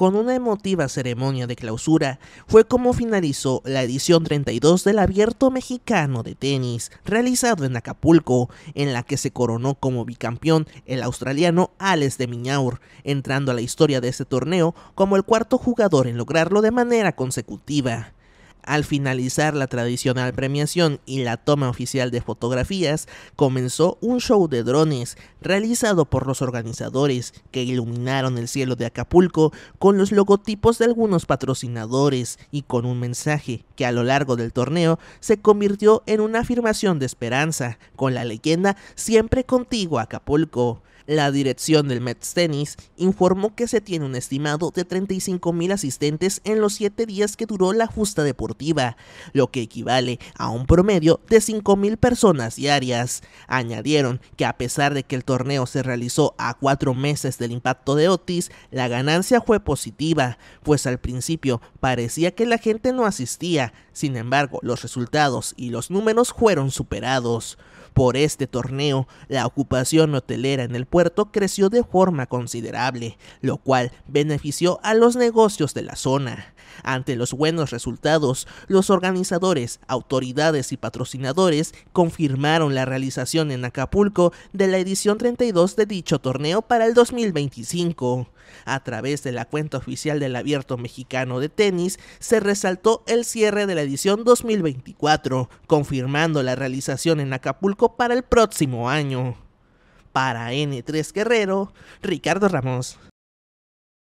con una emotiva ceremonia de clausura, fue como finalizó la edición 32 del Abierto Mexicano de Tenis, realizado en Acapulco, en la que se coronó como bicampeón el australiano Alex de Miñaur, entrando a la historia de este torneo como el cuarto jugador en lograrlo de manera consecutiva. Al finalizar la tradicional premiación y la toma oficial de fotografías, comenzó un show de drones realizado por los organizadores que iluminaron el cielo de Acapulco con los logotipos de algunos patrocinadores y con un mensaje que a lo largo del torneo se convirtió en una afirmación de esperanza con la leyenda Siempre contigo Acapulco. La dirección del Mets Tennis informó que se tiene un estimado de 35 mil asistentes en los 7 días que duró la justa deportiva, lo que equivale a un promedio de 5 mil personas diarias. Añadieron que a pesar de que el torneo se realizó a cuatro meses del impacto de Otis, la ganancia fue positiva, pues al principio parecía que la gente no asistía, sin embargo, los resultados y los números fueron superados. Por este torneo, la ocupación hotelera en el puerto creció de forma considerable, lo cual benefició a los negocios de la zona. Ante los buenos resultados, los organizadores, autoridades y patrocinadores confirmaron la realización en Acapulco de la edición 32 de dicho torneo para el 2025. A través de la cuenta oficial del Abierto Mexicano de Tenis, se resaltó el cierre de la edición 2024, confirmando la realización en Acapulco para el próximo año. Para N3 Guerrero, Ricardo Ramos.